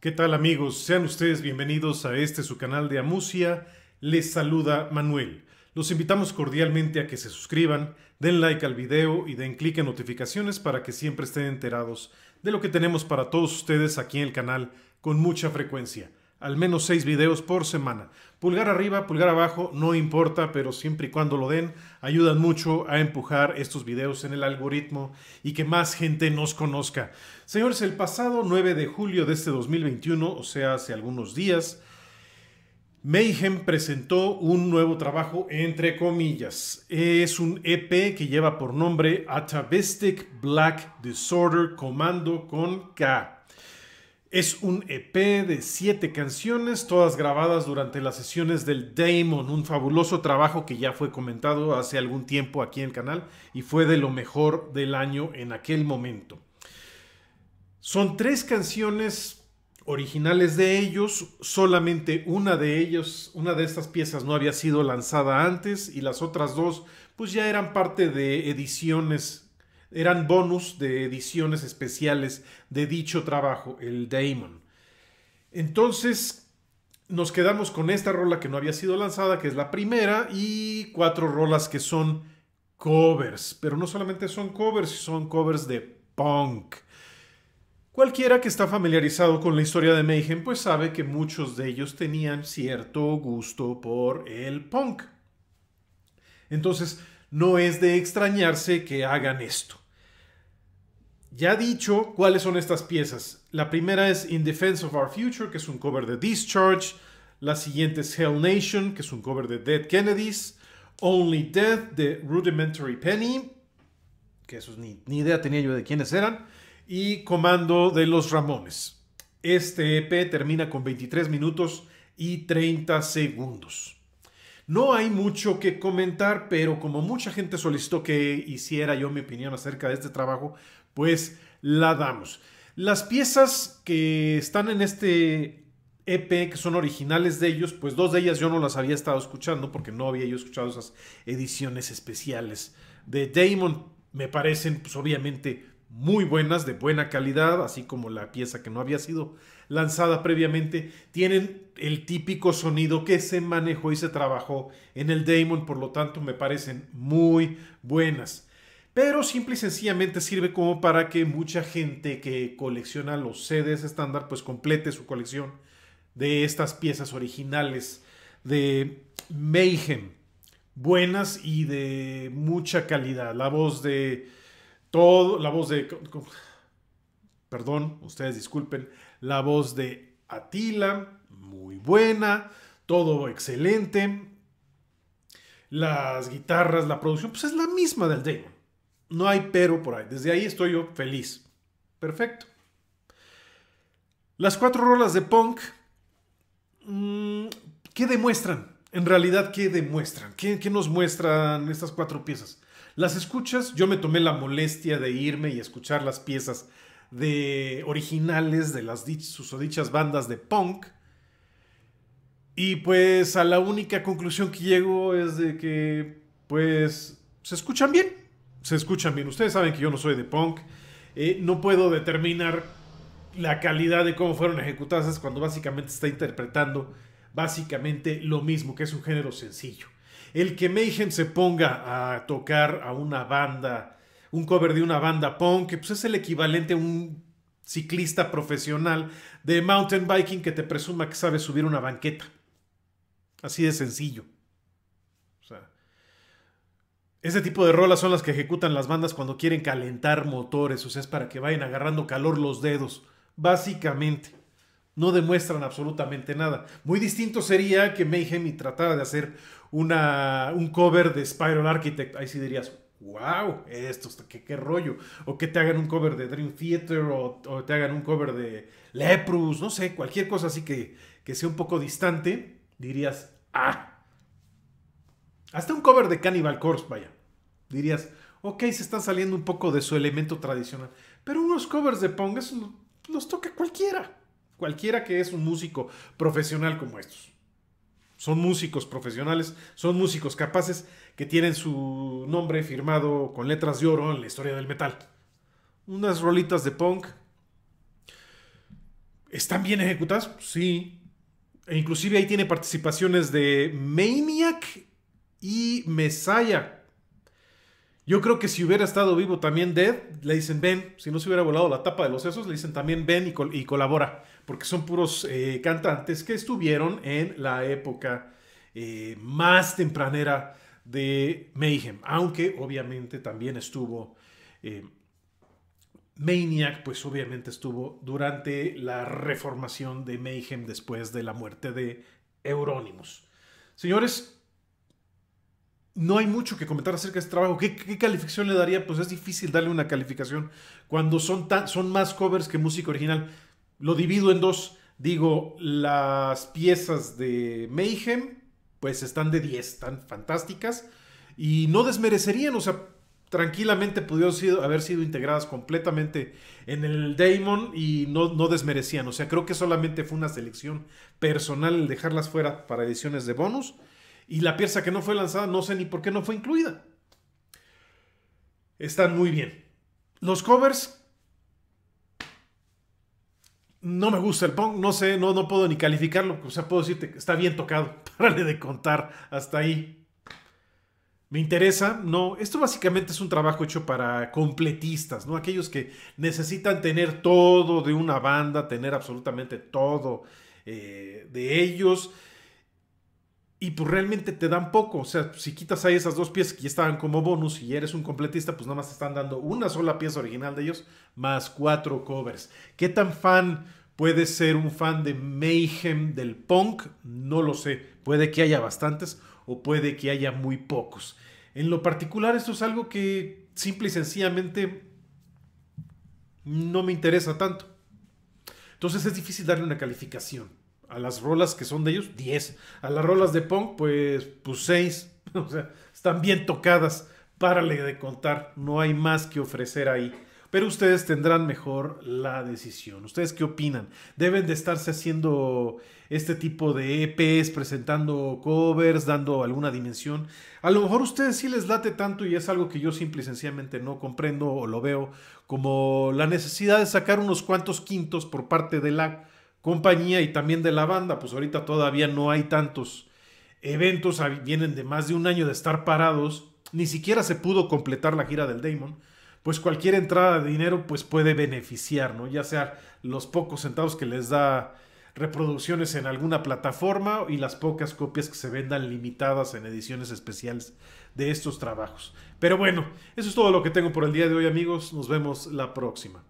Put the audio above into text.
¿Qué tal amigos? Sean ustedes bienvenidos a este su canal de Amucia, Les saluda Manuel. Los invitamos cordialmente a que se suscriban, den like al video y den clic en notificaciones para que siempre estén enterados de lo que tenemos para todos ustedes aquí en el canal con mucha frecuencia al menos seis videos por semana. Pulgar arriba, pulgar abajo, no importa, pero siempre y cuando lo den, ayudan mucho a empujar estos videos en el algoritmo y que más gente nos conozca. Señores, el pasado 9 de julio de este 2021, o sea, hace algunos días, Mayhem presentó un nuevo trabajo entre comillas. Es un EP que lleva por nombre Atavistic Black Disorder Comando con K. Es un EP de siete canciones, todas grabadas durante las sesiones del Damon, un fabuloso trabajo que ya fue comentado hace algún tiempo aquí en el canal y fue de lo mejor del año en aquel momento. Son tres canciones originales de ellos, solamente una de ellos, una de estas piezas no había sido lanzada antes y las otras dos pues ya eran parte de ediciones eran bonus de ediciones especiales de dicho trabajo, el Daemon. Entonces nos quedamos con esta rola que no había sido lanzada, que es la primera, y cuatro rolas que son covers, pero no solamente son covers, son covers de punk. Cualquiera que está familiarizado con la historia de Mayhem pues sabe que muchos de ellos tenían cierto gusto por el punk. Entonces, no es de extrañarse que hagan esto. Ya dicho, ¿cuáles son estas piezas? La primera es In Defense of Our Future, que es un cover de Discharge. La siguiente es Hell Nation, que es un cover de Dead Kennedys. Only Death de Rudimentary Penny, que eso ni, ni idea tenía yo de quiénes eran. Y Comando de los Ramones. Este EP termina con 23 minutos y 30 segundos. No hay mucho que comentar, pero como mucha gente solicitó que hiciera yo mi opinión acerca de este trabajo, pues la damos. Las piezas que están en este EP, que son originales de ellos, pues dos de ellas yo no las había estado escuchando porque no había yo escuchado esas ediciones especiales de Damon. Me parecen, pues obviamente, muy buenas, de buena calidad, así como la pieza que no había sido lanzada previamente, tienen el típico sonido que se manejó y se trabajó en el Daemon, por lo tanto me parecen muy buenas. Pero simple y sencillamente sirve como para que mucha gente que colecciona los CDs estándar pues complete su colección de estas piezas originales de Mayhem. Buenas y de mucha calidad. La voz de todo, la voz de, perdón, ustedes disculpen, la voz de Atila, muy buena, todo excelente. Las guitarras, la producción, pues es la misma del Damon. No hay pero por ahí. Desde ahí estoy yo feliz. Perfecto. Las cuatro rolas de punk, mm, ¿qué demuestran? en realidad, ¿qué demuestran? ¿Qué, nos muestran estas cuatro piezas? Las escuchas, yo me tomé la molestia de irme y escuchar las piezas de originales de las susodichas bandas de punk. Y pues a la única conclusión que llego es de que, pues, se escuchan bien. Se escuchan bien. Ustedes saben que yo no soy de punk. Eh, no puedo determinar la calidad de cómo fueron ejecutadas cuando básicamente está interpretando básicamente lo mismo, que es un género sencillo. El que Mayhem se ponga a tocar a una banda, un cover de una banda punk, pues es el equivalente a un ciclista profesional de mountain biking que te presuma que sabe subir una banqueta. Así de sencillo. ese tipo de rolas son las que ejecutan las bandas cuando quieren calentar motores, o sea, es para que vayan agarrando calor los dedos, básicamente no demuestran absolutamente nada. Muy distinto sería que Mayhem tratara de hacer una, un cover de Spiral Architect. Ahí sí dirías, wow, esto, qué, qué rollo. O que te hagan un cover de Dream Theater o, te hagan un cover de Leprous, no sé, cualquier cosa así que, que sea un poco distante, dirías, ah. Hasta un cover de Cannibal Corpse, vaya. Dirías, ok, se están saliendo un poco de su elemento tradicional. Pero unos covers de Pong, los toca cualquiera. Cualquiera que es un músico profesional como estos. Son músicos profesionales, son músicos capaces que tienen su nombre firmado con letras de oro en la historia del metal. Unas rolitas de punk. ¿Están bien ejecutadas? Sí. E inclusive ahí tiene participaciones de Maniac y Messiah yo creo que si hubiera estado vivo también Dead, le dicen ven. Si no se hubiera volado la tapa de los sesos, le dicen también ven y, colabora. Porque son puros eh, cantantes que estuvieron en la época eh, más tempranera de Mayhem. Aunque obviamente también estuvo. Eh, Maniac, pues obviamente estuvo durante la reformación de Mayhem después de la muerte de Euronymous. Señores, no hay mucho que comentar acerca de este trabajo. ¿Qué, calificación le daría? Pues es difícil darle una calificación cuando son, tan, más covers que música original. Lo divido en dos. Digo, las piezas de Mayhem, pues están de 10, están fantásticas. Y no desmerecerían, o sea, tranquilamente pudieron haber sido integradas completamente en el Daemon y no, no desmerecían. O sea, creo que solamente fue una selección personal el dejarlas fuera para ediciones de bonus y la pieza que no fue lanzada no sé ni por qué no fue incluida. Están muy bien. Los covers... No me gusta el punk, no sé, no, no puedo ni calificarlo, o sea, puedo decirte que está bien tocado, párale de contar hasta ahí. Me interesa, no, esto básicamente es un trabajo hecho para completistas, ¿no? Aquellos que necesitan tener todo de una banda, tener absolutamente todo eh, de ellos. Y pues realmente te dan poco. O sea, si quitas ahí esas dos piezas que ya estaban como bonus y eres un completista, pues nada más te están dando una sola pieza original de ellos, más cuatro covers. ¿Qué tan fan puede ser un fan de Mayhem del punk? No lo sé. Puede que haya bastantes o puede que haya muy pocos. En lo particular, esto es algo que simple y sencillamente no me interesa tanto. Entonces es difícil darle una calificación. A las rolas que son de ellos, 10. A las rolas de Pong, pues, pues 6. O sea, están bien tocadas. Párale de contar. No hay más que ofrecer ahí. Pero ustedes tendrán mejor la decisión. ¿Ustedes qué opinan? ¿Deben de estarse haciendo este tipo de EPs, presentando covers, dando alguna dimensión? A lo mejor a ustedes sí les late tanto y es algo que yo simple y sencillamente no comprendo o lo veo como la necesidad de sacar unos cuantos quintos por parte de la compañía y también de la banda, pues ahorita todavía no hay tantos eventos, vienen de más de un año de estar parados, ni siquiera se pudo completar la gira del Damon, pues cualquier entrada de dinero pues puede beneficiar, ¿no? Ya sea los pocos centavos que les da reproducciones en alguna plataforma y las pocas copias que se vendan limitadas en ediciones especiales de estos trabajos. Pero bueno, eso es todo lo que tengo por el día de hoy amigos, nos vemos la próxima.